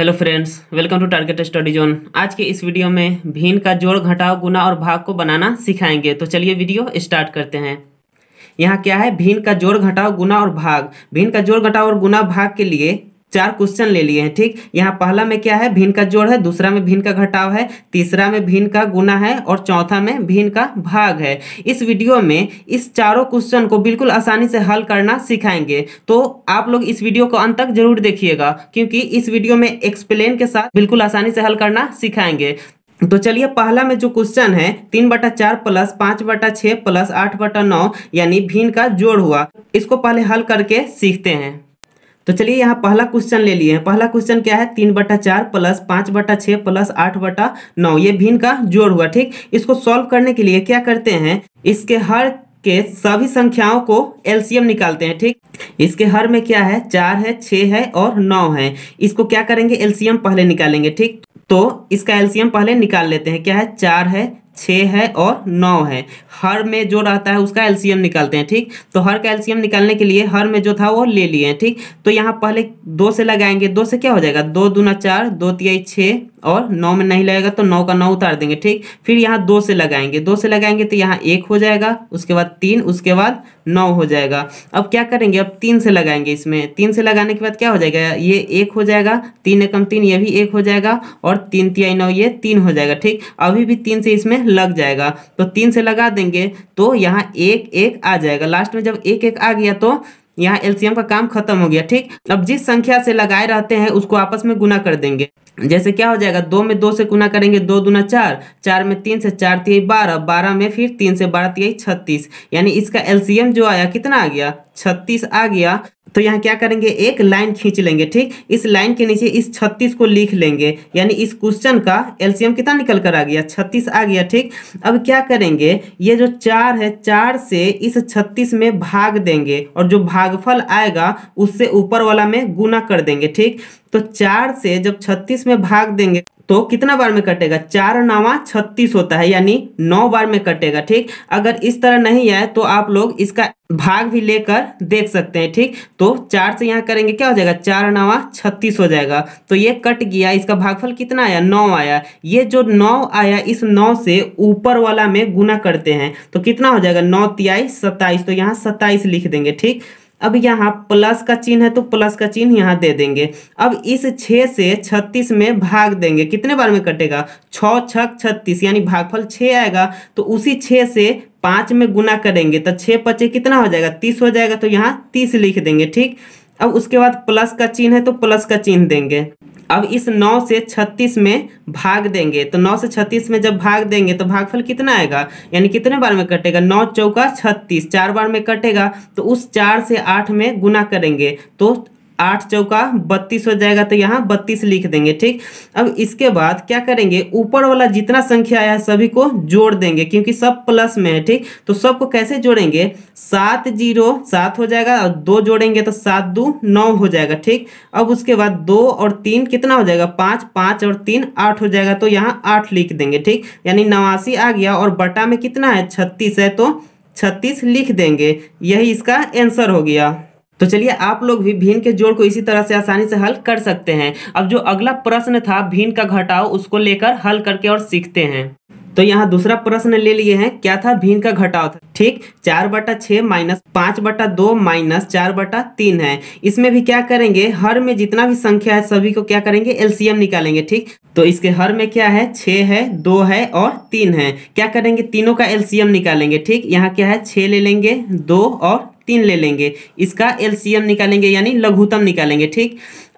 hello friends welcome to target study zone आज के इस वीडियो में भीन का जोड़ घटाव गुना और भाग को बनाना सिखाएंगे तो चलिए वीडियो स्टार्ट करते हैं यहाँ क्या है भीन का जोड़ घटाव गुना और भाग भीन का जोड़ घटाव और गुना भाग के लिए चार क्वेश्चन ले लिए हैं ठीक यहाँ पहला में क्या है भिन्न का जोड़ है दूसरा में भिन्न का घटाव है तीसरा में भिन्न का गुना है और चौथा में भिन्न का भाग है इस वीडियो में इस चारों क्वेश्चन को बिल्कुल आसानी से हल करना सिखाएंगे तो आप लोग इस वीडियो को अंत तक जरूर देखिएगा क्योंकि इस वीडियो में एक्सप्लेन के साथ बिल्कुल आसानी से हल करना सिखाएंगे तो चलिए पहला में जो क्वेश्चन है तीन बटा चार प्लस पांच बटा छ प्लस आठ बटा नौ यानी भीन का जोड़ हुआ इसको पहले हल करके सीखते हैं तो चलिए यहाँ पहला क्वेश्चन ले लिए हैं पहला क्वेश्चन क्या है तीन बटा चार प्लस पाँच बटा छः प्लस आठ बटा नौ ये भिन्न का जोड़ हुआ ठीक इसको सॉल्व करने के लिए क्या करते हैं इसके हर के सभी संख्याओं को एलसीएम निकालते हैं ठीक इसके हर में क्या है चार है छः है और नौ है इसको क्या करेंगे एलसीएम पहले निकालेंगे ठीक तो इसका एलसीएम पहले निकाल लेते हैं क्या है चार है छः है और नौ है हर में जो रहता है उसका एल्सियम निकालते हैं ठीक तो हर का एल्शियम निकालने के लिए हर में जो था वो ले लिए हैं ठीक तो यहाँ पहले दो से लगाएंगे दो से क्या हो जाएगा दो दूना चार दो तिहाई छः और नौ में नहीं लगेगा तो नौ का नौ उतार देंगे ठीक फिर यहाँ दो से लगाएंगे दो से लगाएंगे तो यहाँ एक हो जाएगा उसके बाद तीन उसके बाद नौ हो जाएगा अब क्या करेंगे अब तीन से लगाएंगे इसमें तीन से लगाने के बाद क्या हो जाएगा ये एक हो जाएगा तीन एकम तीन ये भी एक हो जाएगा और तीन तिहाई नौ ये तीन हो जाएगा ठीक अभी भी तीन से इसमें लग जाएगा तो तीन से लगा देंगे तो यहाँ एक एक आ जाएगा लास्ट में जब एक एक आ गया तो यहाँ एलसीएम का काम खत्म हो गया ठीक अब जिस संख्या से लगाए रहते हैं उसको आपस में गुना कर देंगे जैसे क्या हो जाएगा दो में दो से गुना करेंगे दो दुना चार चार में तीन से चार तिहाई बारह बारह में फिर तीन से बारह तिहाई छत्तीस यानी इसका एलसीएम जो आया कितना आ गया छत्तीस आ गया तो यहाँ क्या करेंगे एक लाइन खींच लेंगे ठीक इस लाइन के नीचे इस छत्तीस को लिख लेंगे यानी इस क्वेश्चन का एलसीएम कितना निकल कर आ गया छत्तीस आ गया ठीक अब क्या करेंगे ये जो चार है चार से इस छत्तीस में भाग देंगे और जो भागफल आएगा उससे ऊपर वाला में गुना कर देंगे ठीक तो चार से जब छत्तीस में भाग देंगे तो कितना बार में कटेगा चार नवा छत्तीस होता है यानी नौ बार में कटेगा ठीक अगर इस तरह नहीं आए तो आप लोग इसका भाग भी लेकर देख सकते हैं ठीक तो चार से यहाँ करेंगे क्या हो जाएगा चार नवा छत्तीस हो जाएगा तो ये कट गया इसका भागफल कितना आया नौ आया ये जो नौ आया इस नौ से ऊपर वाला में गुना करते हैं तो कितना हो जाएगा नौ तिहाई सत्ताईस तो यहाँ सत्ताईस लिख देंगे ठीक अब यहाँ प्लस का चिन्ह है तो प्लस का चिन्ह यहाँ दे देंगे अब इस छः से छत्तीस में भाग देंगे कितने बार में कटेगा छः छक छत्तीस यानी भागफल छः आएगा तो उसी छः से पाँच में गुना करेंगे तो छः पचे कितना हो जाएगा तीस हो जाएगा तो यहाँ तीस लिख देंगे ठीक अब उसके बाद प्लस का चिन्ह है तो प्लस का चिन्ह देंगे अब इस 9 से 36 में भाग देंगे तो 9 से 36 में जब भाग देंगे तो भागफल कितना आएगा यानी कितने बार में कटेगा 9 चौका 36 चार बार में कटेगा तो उस चार से आठ में गुना करेंगे तो आठ चौका बत्तीस हो जाएगा तो यहाँ बत्तीस लिख देंगे ठीक अब इसके बाद क्या करेंगे ऊपर वाला जितना संख्या आया सभी को जोड़ देंगे क्योंकि सब प्लस में है ठीक तो सबको कैसे जोड़ेंगे सात जीरो सात हो जाएगा और दो जोड़ेंगे तो सात दो नौ हो जाएगा ठीक अब उसके बाद दो और तीन कितना हो जाएगा पाँच पाँच और तीन आठ हो जाएगा तो यहाँ आठ लिख देंगे ठीक यानी नवासी आ गया और बटा में कितना है छत्तीस है तो छत्तीस लिख देंगे यही इसका आंसर हो गया तो चलिए आप लोग भी भीन के जोड़ को इसी तरह से आसानी से हल कर सकते हैं अब जो अगला प्रश्न था भीन का घटाओ उसको लेकर हल करके और सीखते हैं तो यहाँ दूसरा प्रश्न ले लिए हैं क्या था भीन का घटाव था ठीक चार बटा छ माइनस पांच बटा दो माइनस चार बटा तीन है इसमें भी क्या करेंगे हर में जितना भी संख्या है सभी को क्या करेंगे एलसीएम निकालेंगे ठीक तो इसके हर में क्या है छ है दो है और तीन है क्या करेंगे तीनों का एलसीएम निकालेंगे ठीक यहाँ क्या है छ ले लेंगे दो और तीन ले लेंगे इसका एलसीएम निकालेंगे यानी लघुतम निकालेंगे ठीक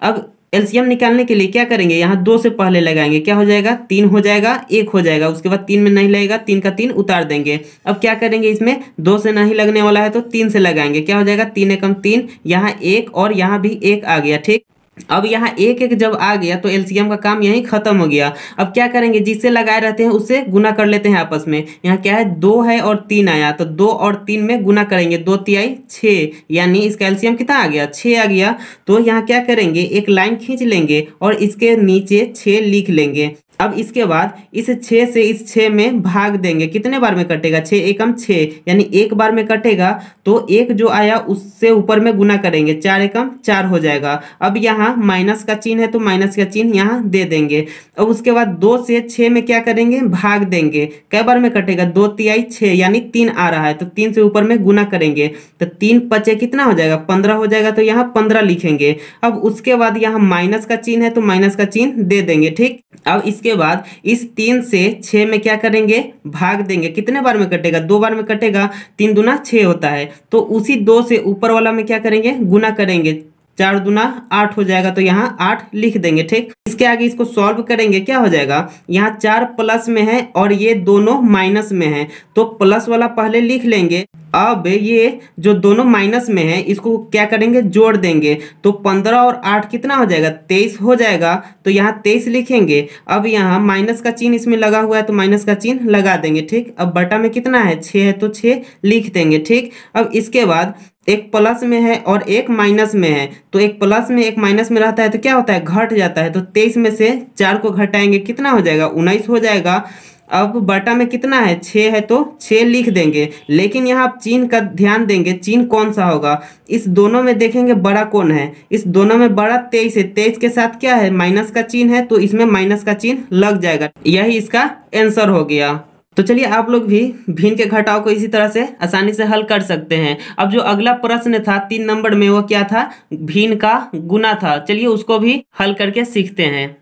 अब एलसीएम निकालने के लिए क्या करेंगे यहाँ दो से पहले लगाएंगे क्या हो जाएगा तीन हो जाएगा एक हो जाएगा उसके बाद तीन में नहीं लगेगा तीन का तीन उतार देंगे अब क्या करेंगे इसमें दो से नहीं लगने वाला है तो तीन से लगाएंगे क्या हो जाएगा तीन एकम तीन यहाँ एक और यहाँ भी एक आ गया ठीक अब यहाँ एक एक जब आ गया तो एलसीएम का काम यहीं खत्म हो गया अब क्या करेंगे जिससे लगाए रहते हैं उससे गुना कर लेते हैं आपस में यहाँ क्या है दो है और तीन आया तो दो और तीन में गुना करेंगे दो तिहाई छः यानी इसका एलसीएम कितना आ गया छः आ गया तो यहाँ क्या करेंगे एक लाइन खींच लेंगे और इसके नीचे छः लिख लेंगे अब इसके बाद इस छः से इस छः में भाग देंगे कितने बार में कटेगा छः एकम छः यानी एक बार में कटेगा तो एक जो आया उससे ऊपर में गुना करेंगे चार एकम चार हो जाएगा अब यहाँ माइनस का चिन्ह है तो माइनस का चिन्ह यहाँ दे देंगे अब उसके बाद दो से छः में क्या करेंगे भाग देंगे कई बार में कटेगा दो तिहाई छः यानी तीन आ रहा है तो तीन से ऊपर में गुना करेंगे तो तीन पचे कितना हो जाएगा पंद्रह हो जाएगा तो यहाँ पंद्रह लिखेंगे अब उसके बाद यहाँ माइनस का चिन्ह है तो माइनस का चिन्ह दे देंगे ठीक अब इस उसके बाद इस तीन से छः में क्या करेंगे भाग देंगे कितने बार में कटेगा दो बार में कटेगा तीन दुना छः होता है तो उसी दो से ऊपर वाला में क्या करेंगे गुना करेंगे चार दुना आठ हो जाएगा तो यहाँ आठ लिख देंगे ठीक इसके आगे इसको सॉल्व करेंगे क्या हो जाएगा यहाँ चार प्लस में है और ये दोनों माइनस में है तो प्लस वाला पहले लिख लेंगे अब ये जो दोनों माइनस में है इसको क्या करेंगे जोड़ देंगे तो पंद्रह और आठ कितना हो जाएगा तेईस हो जाएगा तो यहाँ तेईस लिखेंगे अब यहाँ माइनस का चिन्ह इसमें लगा हुआ है तो माइनस का चिन्ह लगा देंगे ठीक अब बटा में कितना है छः है तो छः लिख देंगे ठीक अब इसके बाद एक प्लस में है और एक माइनस में है तो एक प्लस में एक माइनस में रहता है तो क्या होता है घट जाता है तो तेईस में से चार को घटाएंगे कितना हो जाएगा उन्नीस हो जाएगा अब बटा में कितना है छः है तो छः लिख देंगे लेकिन यहाँ आप चीन का ध्यान देंगे चीन कौन सा होगा इस दोनों में देखेंगे बड़ा कौन है इस दोनों में बड़ा तेईस है तेईस के साथ क्या है माइनस का चीन है तो इसमें माइनस का चीन लग जाएगा यही इसका आंसर हो गया तो चलिए आप लोग भी भिन्न के घटाव को इसी तरह से आसानी से हल कर सकते हैं अब जो अगला प्रश्न था तीन नंबर में वो क्या था भिन्न का गुना था चलिए उसको भी हल करके सीखते हैं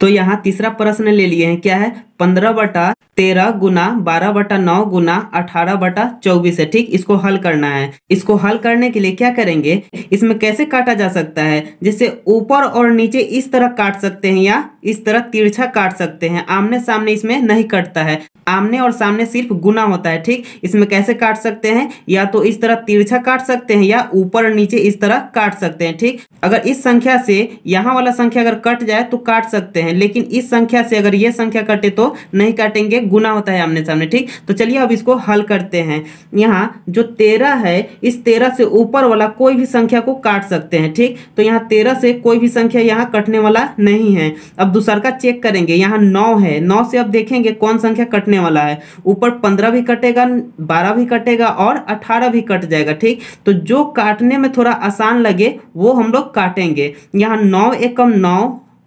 तो यहाँ तीसरा प्रश्न ले लिए हैं क्या है पंद्रह बटा तेरह गुना बारह बटा नौ गुना अठारह बटा चौबीस है ठीक इसको हल करना है इसको हल करने के लिए क्या करेंगे इसमें कैसे काटा जा सकता है जैसे ऊपर और नीचे इस तरह काट सकते हैं या इस तरह तिरछा काट सकते हैं आमने सामने इसमें नहीं कटता है आमने और सामने सिर्फ गुना होता है ठीक इसमें कैसे काट सकते हैं या तो इस तरह तिरछा काट सकते हैं या ऊपर और नीचे इस तरह काट सकते हैं ठीक अगर इस संख्या से यहाँ वाला संख्या अगर कट जाए तो काट सकते हैं लेकिन इस संख्या से अगर ये संख्या कटे तो नहीं काटेंगे गुना होता है आमने सामने ठीक तो चलिए अब इसको हल करते हैं यहाँ जो तेरह है इस तेरह से ऊपर वाला कोई भी संख्या को काट सकते हैं ठीक तो यहाँ तेरह से कोई भी संख्या यहाँ कटने वाला नहीं है अब दूसर का चेक करेंगे यहाँ नौ है नौ से अब देखेंगे कौन संख्या कटने वाला है ऊपर पंद्रह भी कटेगा बारह भी कटेगा और अठारह भी कट जाएगा ठीक तो जो काटने में थोड़ा आसान लगे वो हम लोग काटेंगे यहाँ नौ एकम नौ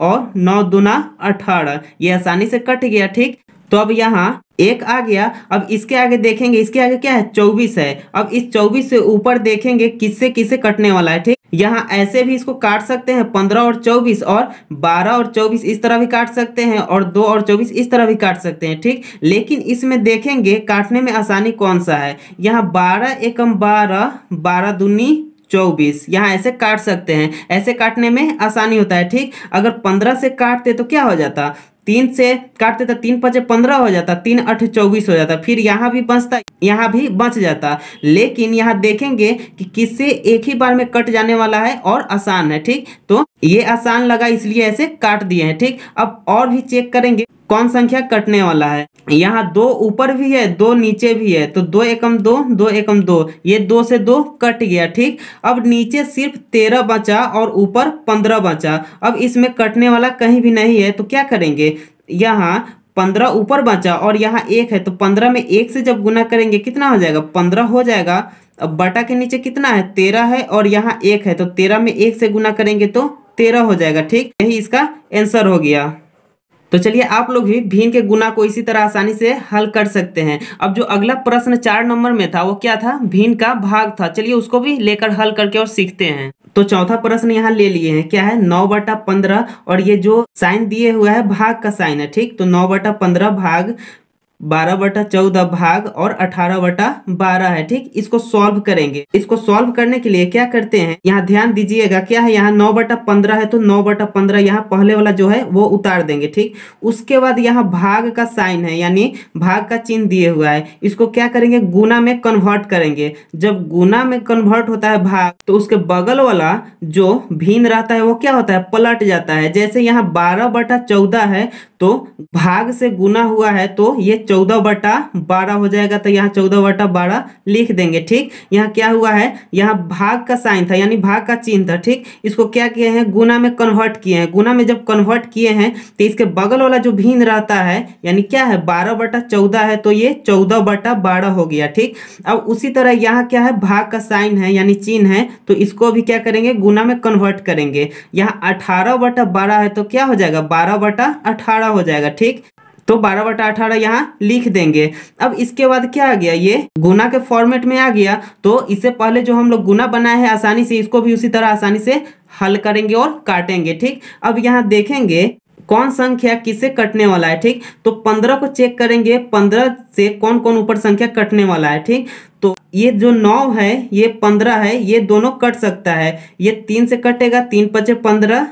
और नौ दुना अठारह ये आसानी से कट गया ठीक तो अब यहाँ एक आ गया अब इसके आगे देखेंगे इसके आगे क्या है चौबीस है अब इस चौबीस से ऊपर देखेंगे किससे किससे कटने वाला है ठीक यहाँ ऐसे भी इसको काट सकते हैं पंद्रह और चौबीस और बारह और चौबीस इस तरह भी काट सकते हैं और दो और चौबीस इस तरह भी काट सकते हैं ठीक लेकिन इसमें देखेंगे काटने में आसानी कौन सा है यहाँ बारह एकम बारह बारह दूनी चौबीस यहाँ ऐसे काट सकते हैं ऐसे काटने में आसानी होता है ठीक अगर पंद्रह से काटते तो क्या हो जाता तीन से काटते तो तीन पचे पंद्रह हो जाता तीन अठ चौबीस हो जाता फिर यहाँ भी बचता यहाँ भी बच जाता लेकिन यहाँ देखेंगे कि किससे एक ही बार में कट जाने वाला है और आसान है ठीक तो ये आसान लगा इसलिए ऐसे काट दिए हैं ठीक अब और भी चेक करेंगे कौन संख्या कटने वाला है यहाँ दो ऊपर भी है दो नीचे भी है तो दो एकम दो दो एकम दो ये दो से दो कट गया ठीक अब नीचे सिर्फ तेरह बचा और ऊपर पंद्रह बचा अब इसमें कटने वाला कहीं भी नहीं है तो क्या करेंगे यहाँ पंद्रह ऊपर बचा और यहाँ एक है तो पंद्रह में एक से जब गुना करेंगे कितना हो जाएगा पंद्रह हो जाएगा अब बटा के नीचे कितना है तेरह है और यहाँ एक है तो तेरह में एक से गुना करेंगे तो तेरह हो जाएगा ठीक यही इसका आंसर हो गया तो चलिए आप लोग भी भीन के गुना को इसी तरह आसानी से हल कर सकते हैं अब जो अगला प्रश्न चार नंबर में था वो क्या था भीन का भाग था चलिए उसको भी लेकर हल करके और सीखते हैं तो चौथा प्रश्न यहाँ ले लिए हैं क्या है नौ बटा पंद्रह और ये जो साइन दिए हुआ है भाग का साइन है ठीक तो नौ बटा पंद्रह भाग बारह बटा चौदह भाग और अठारह बटा बारह है ठीक इसको सॉल्व करेंगे इसको सॉल्व करने के लिए क्या करते हैं यहाँ ध्यान दीजिएगा क्या है यहाँ नौ बटा पंद्रह है तो नौ बटा पंद्रह यहाँ पहले वाला जो है वो उतार देंगे ठीक उसके बाद यहाँ भाग का साइन है यानी भाग का चिन्ह दिए हुआ है इसको क्या करेंगे गुना में कन्वर्ट करेंगे जब गुना में कन्वर्ट होता है भाग तो उसके बगल वाला जो भीन रहता है वो क्या होता है पलट जाता है जैसे यहाँ बारह बटा है तो भाग से गुना हुआ है तो ये चौदह बटा बारह हो जाएगा तो यहाँ चौदह बटा बारह लिख देंगे ठीक यहाँ क्या हुआ है यहाँ भाग का साइन था यानी भाग का चिन्ह था ठीक इसको क्या किए हैं गुना में कन्वर्ट किए हैं गुना में जब कन्वर्ट किए हैं तो इसके बगल वाला जो भिन्न रहता है यानी क्या है बारह बटा चौदह है तो ये चौदह बटा बारह हो गया ठीक अब उसी तरह यहाँ क्या है भाग का साइन है यानी चिन्ह है तो इसको भी क्या करेंगे गुना में कन्वर्ट करेंगे यहाँ अठारह बटा बारह है तो क्या हो जाएगा बारह बटा अठारह हो जाएगा ठीक तो बारह बटा अठारह यहाँ लिख देंगे अब इसके बाद क्या आ गया ये गुना के फॉर्मेट में आ गया तो इससे पहले जो हम लोग गुना बनाए हैं आसानी से इसको भी उसी तरह आसानी से हल करेंगे और काटेंगे ठीक अब यहाँ देखेंगे कौन संख्या किसे कटने वाला है ठीक तो पंद्रह को चेक करेंगे पंद्रह से कौन कौन ऊपर संख्या कटने वाला है ठीक तो ये जो नौ है ये पंद्रह है ये दोनों कट सकता है ये तीन से कटेगा तीन पचे पंद्रह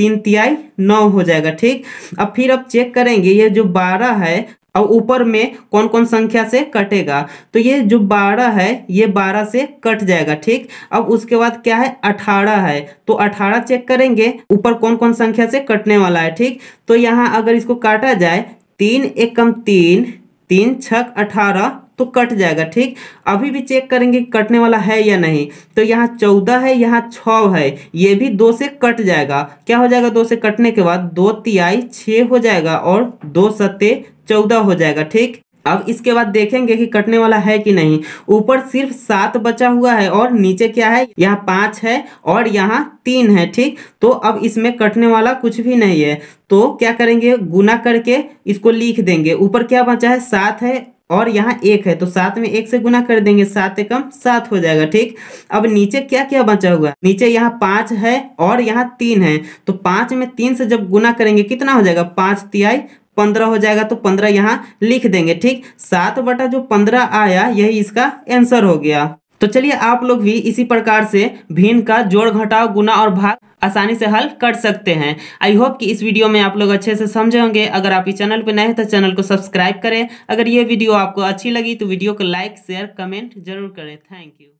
तीन तिहाई नौ हो जाएगा ठीक अब फिर अब चेक करेंगे ये जो बारह है अब ऊपर में कौन कौन संख्या से कटेगा तो ये जो बारह है ये बारह से कट जाएगा ठीक अब उसके बाद क्या है अठारह है तो अठारह चेक करेंगे ऊपर कौन कौन संख्या से कटने वाला है ठीक तो यहाँ अगर इसको काटा जाए तीन एकम तीन तीन छक अठारह तो कट जाएगा ठीक अभी भी चेक करेंगे कटने वाला है या नहीं तो यहाँ चौदह है यहाँ छ है ये भी दो से कट जाएगा क्या हो जाएगा दो से कटने के बाद दो तिहाई छ हो जाएगा और दो सत्ते चौदह हो जाएगा ठीक अब इसके बाद देखेंगे कि कटने वाला है कि नहीं ऊपर सिर्फ सात बचा हुआ है और नीचे क्या है यहाँ पांच है और यहाँ तीन है ठीक तो अब इसमें कटने वाला कुछ भी नहीं है तो क्या करेंगे गुना करके इसको लिख देंगे ऊपर क्या बचा है सात है और यहाँ एक है तो सात में एक से गुना कर देंगे सात एकम सात हो जाएगा ठीक अब नीचे क्या क्या बचा हुआ नीचे यहाँ पांच है और यहाँ तीन है तो पांच में तीन से जब गुना करेंगे कितना हो जाएगा पांच तिहाई पंद्रह हो जाएगा तो पंद्रह यहाँ लिख देंगे ठीक सात बटा जो पंद्रह आया यही इसका आंसर हो गया तो चलिए आप लोग भी इसी प्रकार से भिन्न का जोड़ घटाव गुना और भाग आसानी से हल कर सकते हैं आई होप कि इस वीडियो में आप लोग अच्छे से समझे होंगे अगर आप इस चैनल पर नए हैं तो चैनल को सब्सक्राइब करें अगर ये वीडियो आपको अच्छी लगी तो वीडियो को लाइक शेयर कमेंट जरूर करें थैंक यू